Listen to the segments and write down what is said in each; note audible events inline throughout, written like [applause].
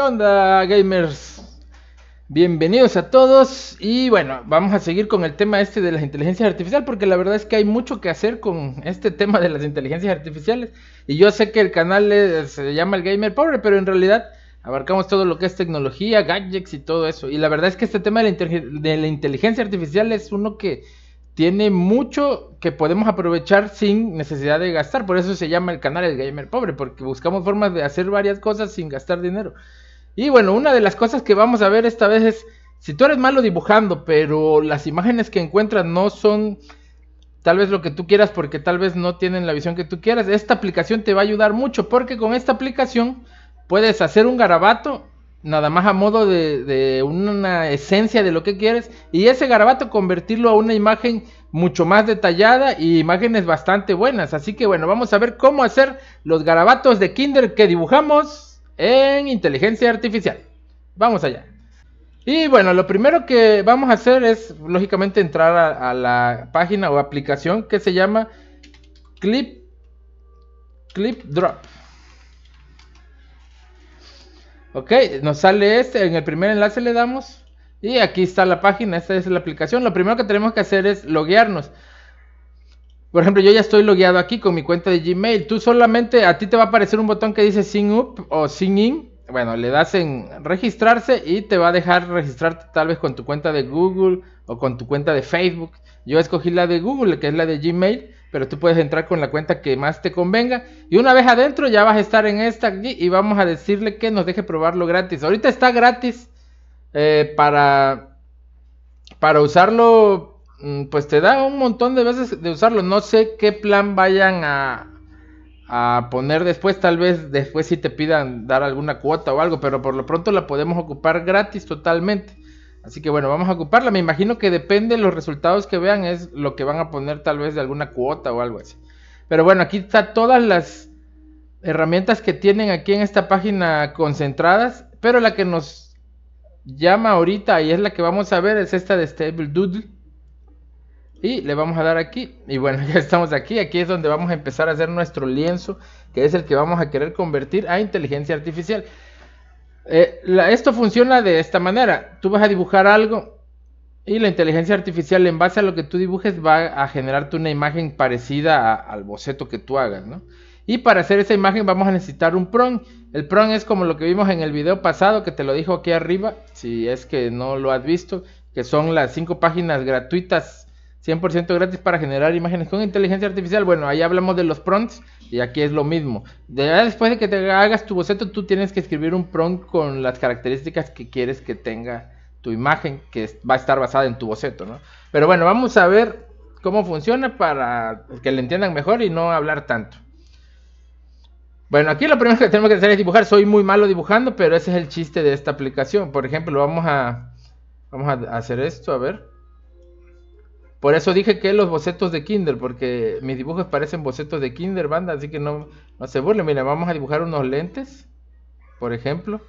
¿Qué onda, gamers? Bienvenidos a todos y bueno, vamos a seguir con el tema este de las inteligencias artificiales porque la verdad es que hay mucho que hacer con este tema de las inteligencias artificiales y yo sé que el canal se llama el Gamer Pobre, pero en realidad abarcamos todo lo que es tecnología, gadgets y todo eso y la verdad es que este tema de la, de la inteligencia artificial es uno que tiene mucho que podemos aprovechar sin necesidad de gastar, por eso se llama el canal el Gamer Pobre porque buscamos formas de hacer varias cosas sin gastar dinero. Y bueno, una de las cosas que vamos a ver esta vez es, si tú eres malo dibujando, pero las imágenes que encuentras no son tal vez lo que tú quieras porque tal vez no tienen la visión que tú quieras, esta aplicación te va a ayudar mucho porque con esta aplicación puedes hacer un garabato nada más a modo de, una esencia de lo que quieres y ese garabato convertirlo a una imagen mucho más detallada y imágenes bastante buenas. Así que bueno, vamos a ver cómo hacer los garabatos de Kinder que dibujamos en inteligencia artificial. Vamos allá. Y bueno, lo primero que vamos a hacer es, lógicamente, entrar a, la página o aplicación que se llama Clip, Clip Drop. Ok, nos sale este, en el primer enlace le damos y aquí está la página, esta es la aplicación. Lo primero que tenemos que hacer es loguearnos. Por ejemplo, yo ya estoy logueado aquí con mi cuenta de Gmail. Tú solamente, a ti te va a aparecer un botón que dice Sign Up o Sign In. Bueno, le das en registrarse y te va a dejar registrarte tal vez con tu cuenta de Google o con tu cuenta de Facebook. Yo escogí la de Google, que es la de Gmail, pero tú puedes entrar con la cuenta que más te convenga. Y una vez adentro ya vas a estar en esta aquí y vamos a decirle que nos deje probarlo gratis. Ahorita está gratis eh, para, para usarlo Mm, pues te da un montón de veces de usarlo. No sé qué plan vayan a, poner después. Tal vez después si te pidan dar alguna cuota o algo, pero por lo pronto la podemos ocupar gratis totalmente. Así que bueno, vamos a ocuparla. Me imagino que depende de los resultados que vean, es lo que van a poner tal vez de alguna cuota o algo así. Pero bueno, aquí está todas las herramientas que tienen aquí en esta página concentradas, pero la que nos llama ahorita y es la que vamos a ver es esta de Stable Doodle y le vamos a dar aquí y bueno [laughs] ya estamos aquí aquí es donde vamos a empezar a hacer nuestro lienzo que es el que vamos a querer convertir a inteligencia artificial eh, esto funciona de esta manera tú vas a dibujar algo y la inteligencia artificial en base a lo que tú dibujes va a generarte una imagen parecida al boceto que tú hagas y para hacer esa imagen vamos a necesitar un pron el pron es como lo que vimos en el video pasado que te lo dijo aquí arriba si es que no lo has visto que son las cinco páginas gratuitas 100% gratis para generar imágenes con inteligencia artificial. Bueno, ahí hablamos de los prompts y aquí es lo mismo. De, después de que te hagas tu boceto, tú tienes que escribir un prompt con las características que quieres que tenga tu imagen, que va a estar basada en tu boceto, ¿no? Pero bueno, vamos a ver cómo funciona para que le entiendan mejor y no hablar tanto. Bueno, aquí lo primero que tenemos que hacer es dibujar. Soy muy malo dibujando, pero ese es el chiste de esta aplicación. Por ejemplo, vamos a, vamos a hacer esto, a ver. Por eso dije que los bocetos de Kinder, porque mis dibujos parecen bocetos de Kinder, banda, así que no, se burlen. Mira, vamos a dibujar unos lentes, por ejemplo.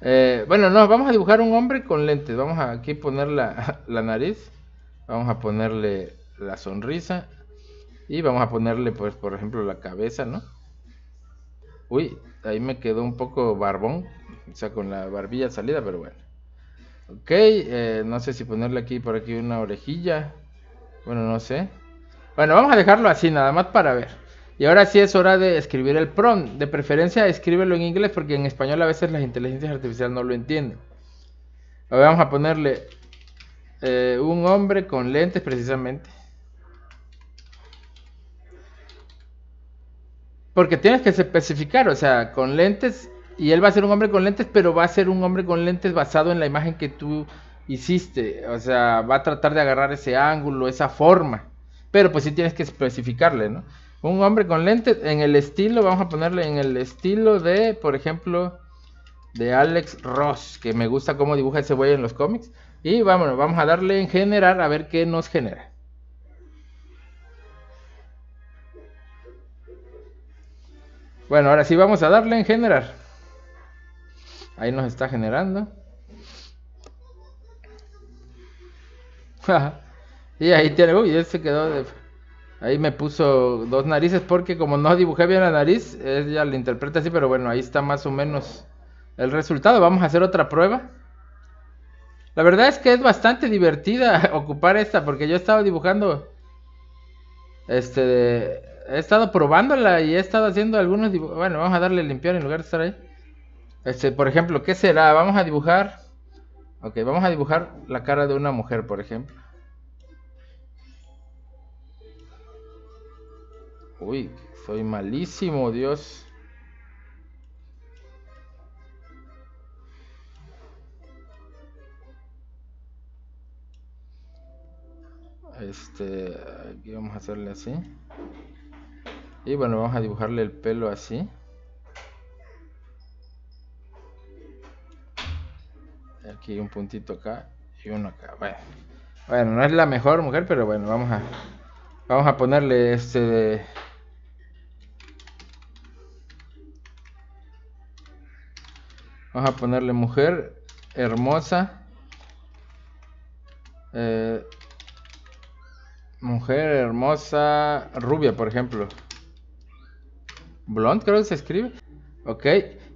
Eh, bueno, no, vamos a dibujar un hombre con lentes. Vamos a aquí poner la, [laughs] la, nariz. Vamos a ponerle la sonrisa. Y vamos a ponerle, pues, por ejemplo, la cabeza, ¿no? Uy, ahí me quedó un poco barbón. O sea, con la barbilla salida, pero bueno. Ok, eh, no sé si ponerle aquí por aquí una orejilla. Bueno, no sé. Bueno, vamos a dejarlo así, nada más para ver. Y ahora sí es hora de escribir el prompt. De preferencia, escríbelo en inglés porque en español a veces las inteligencias artificiales no lo entienden. Ahora vamos a ponerle eh, un hombre con lentes precisamente. Porque tienes que especificar, o sea, con lentes y él va a ser un hombre con lentes, pero va a ser un hombre con lentes basado en la imagen que tú hiciste. O sea, va a tratar de agarrar ese ángulo, esa forma. Pero pues sí tienes que especificarle, ¿no? Un hombre con lentes en el estilo, vamos a ponerle en el estilo de, por ejemplo, de Alex Ross, que me gusta cómo dibuja ese güey en los cómics. Y vámonos, vamos a darle en generar a ver qué nos genera. Bueno, ahora sí vamos a darle en generar. Ahí nos está generando. [laughs] y ahí tiene, uy, él se quedó Ahí me puso dos narices porque como no dibujé bien la nariz, ella la interpreta así, pero bueno, ahí está más o menos el resultado. Vamos a hacer otra prueba. La verdad es que es bastante divertida [laughs] ocupar esta porque yo he estado dibujando, este, he estado probándola y he estado haciendo algunos dibujos. Bueno, vamos a darle limpiar en lugar de estar ahí. Este, por ejemplo, ¿qué será? Vamos a dibujar. Ok, vamos a dibujar la cara de una mujer, por ejemplo. Uy, soy malísimo, Dios. Este, aquí vamos a hacerle así. Y bueno, vamos a dibujarle el pelo así. Aquí un puntito acá y uno acá. Bueno, no es la mejor mujer, pero bueno, vamos a, vamos a ponerle este... Vamos a ponerle mujer hermosa. Eh, mujer hermosa rubia, por ejemplo. Blonde creo que se escribe. Ok.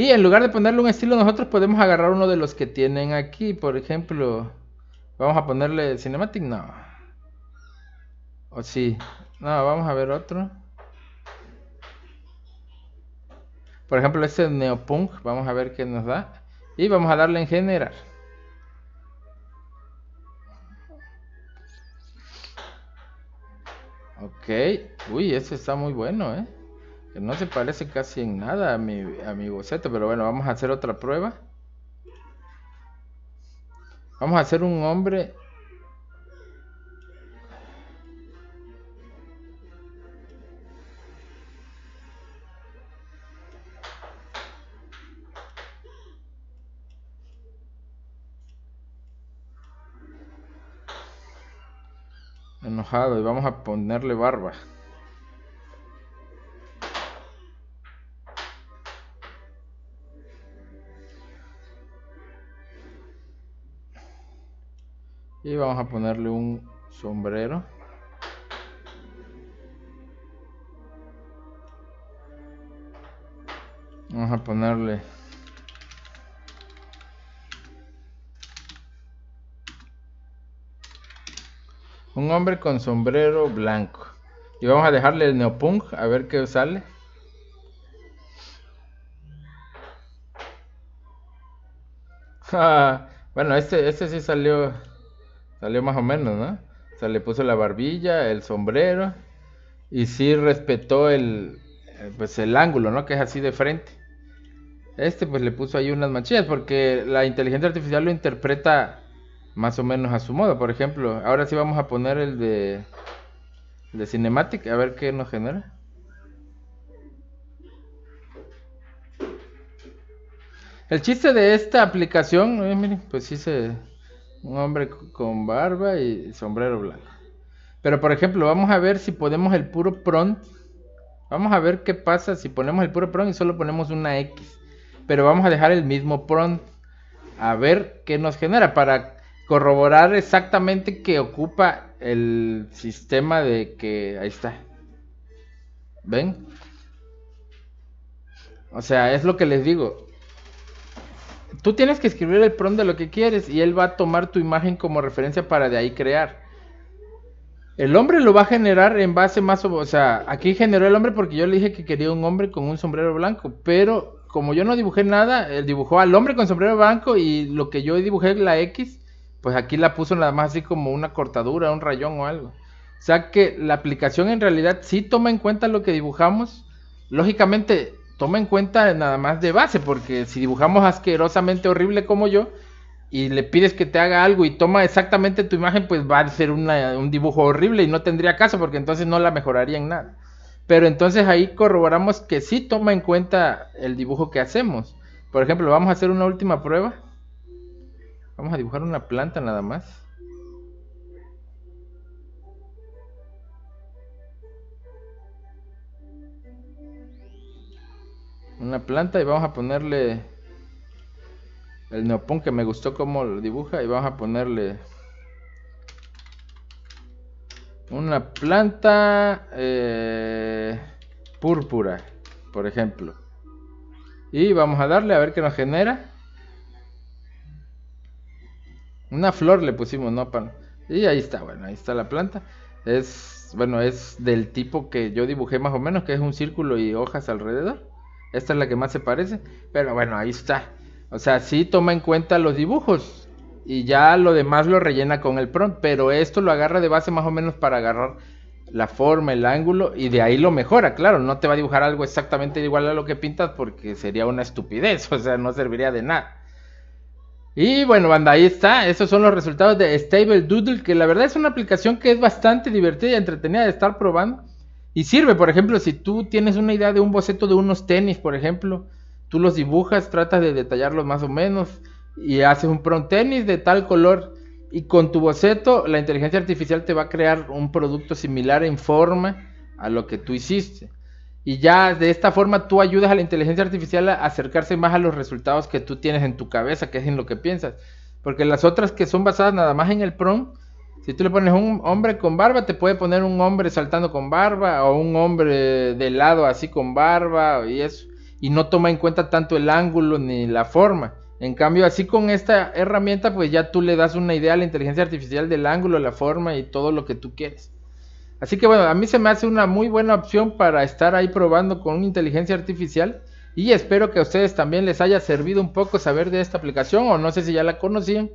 Y en lugar de ponerle un estilo, nosotros podemos agarrar uno de los que tienen aquí. Por ejemplo, vamos a ponerle Cinematic, no. O sí. No, vamos a ver otro. Por ejemplo, este Neopunk, vamos a ver qué nos da. Y vamos a darle en generar. Ok. Uy, eso está muy bueno, ¿eh? No se parece casi en nada a mi, a mi boceto, pero bueno, vamos a hacer otra prueba. Vamos a hacer un hombre enojado y vamos a ponerle barba. y vamos a ponerle un sombrero vamos a ponerle un hombre con sombrero blanco y vamos a dejarle el neopunk a ver qué sale [laughs] ah, bueno este este sí salió Salió más o menos, ¿no? O sea, le puso la barbilla, el sombrero y sí respetó el, eh, pues, el ángulo, ¿no? Que es así de frente. Este pues le puso ahí unas manchillas porque la inteligencia artificial lo interpreta más o menos a su modo. Por ejemplo, ahora sí vamos a poner el de, de Cinematic, a ver qué nos genera. El chiste de esta aplicación, eh, pues sí se, un hombre con barba y sombrero blanco. Pero por ejemplo, vamos a ver si podemos el puro prompt. Vamos a ver qué pasa si ponemos el puro prompt y solo ponemos una X. Pero vamos a dejar el mismo prompt. A ver qué nos genera para corroborar exactamente que ocupa el sistema de que ahí está. ¿Ven? O sea, es lo que les digo tú tienes que escribir el prompt de lo que quieres y él va a tomar tu imagen como referencia para de ahí crear. El hombre lo va a generar en base más, o, o sea, aquí generó el hombre porque yo le dije que quería un hombre con un sombrero blanco, pero como yo no dibujé nada, él dibujó al hombre con sombrero blanco y lo que yo dibujé la X, pues aquí la puso nada más así como una cortadura, un rayón o algo. O sea que la aplicación en realidad sí toma en cuenta lo que dibujamos. Lógicamente toma en cuenta nada más de base, porque si dibujamos asquerosamente horrible como yo y le pides que te haga algo y toma exactamente tu imagen, pues va a ser un dibujo horrible y no tendría caso, porque entonces no la mejoraría en nada. Pero entonces ahí corroboramos que sí toma en cuenta el dibujo que hacemos. Por ejemplo, vamos a hacer una última prueba. Vamos a dibujar una planta nada más. una planta y vamos a ponerle el neopón que me gustó como lo dibuja y vamos a ponerle una planta eh, púrpura por ejemplo y vamos a darle a ver qué nos genera una flor le pusimos no y ahí está bueno ahí está la planta es bueno es del tipo que yo dibujé más o menos que es un círculo y hojas alrededor esta es la que más se parece. Pero bueno, ahí está. O sea, sí toma en cuenta los dibujos. Y ya lo demás lo rellena con el prompt. Pero esto lo agarra de base más o menos para agarrar la forma, el ángulo. Y de ahí lo mejora. Claro, no te va a dibujar algo exactamente igual a lo que pintas porque sería una estupidez. [laughs] O sea, no serviría de nada. Y bueno, banda, ahí está. Esos son los resultados de Stable Doodle, que la verdad es una aplicación que es bastante divertida y entretenida de estar probando. Y sirve, por ejemplo, si tú tienes una idea de un boceto de unos tenis, por ejemplo, tú los dibujas, tratas de detallarlos más o menos y haces un prompt tenis de tal color y con tu boceto la inteligencia artificial te va a crear un producto similar en forma a lo que tú hiciste. Y ya de esta forma tú ayudas a la inteligencia artificial a acercarse más a los resultados que tú tienes en tu cabeza, que es en lo que piensas. Porque las otras que son basadas nada más en el prompt, si tú le pones un hombre con barba, te puede poner un hombre saltando con barba o un hombre de lado así con barba y eso. Y no toma en cuenta tanto el ángulo ni la forma. En cambio, así con esta herramienta, pues ya tú le das una idea a la inteligencia artificial del ángulo, la forma y todo lo que tú quieres. Así que bueno, a mí se me hace una muy buena opción para estar ahí probando con inteligencia artificial y espero que a ustedes también les haya servido un poco saber de esta aplicación o no sé si ya la conocían.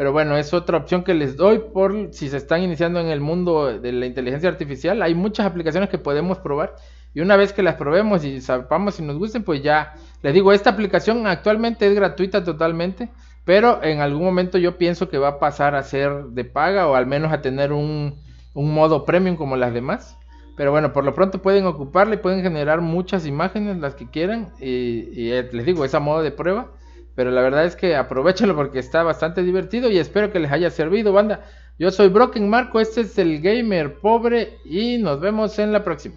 Pero bueno, es otra opción que les doy por si se están iniciando en el mundo de la inteligencia artificial. Hay muchas aplicaciones que podemos probar. Y una vez que las probemos y sepamos si nos gusten, pues ya les digo, esta aplicación actualmente es gratuita totalmente, pero en algún momento yo pienso que va a pasar a ser de paga o al menos a tener un, modo premium como las demás. Pero bueno, por lo pronto pueden ocuparla y pueden generar muchas imágenes, las que quieran. Y, y eh, les digo, es a modo de prueba. Pero la verdad es que aprovechalo porque está bastante divertido y espero que les haya servido, banda. Yo soy Broken Marco, este es el gamer pobre y nos vemos en la próxima.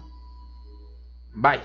Bye.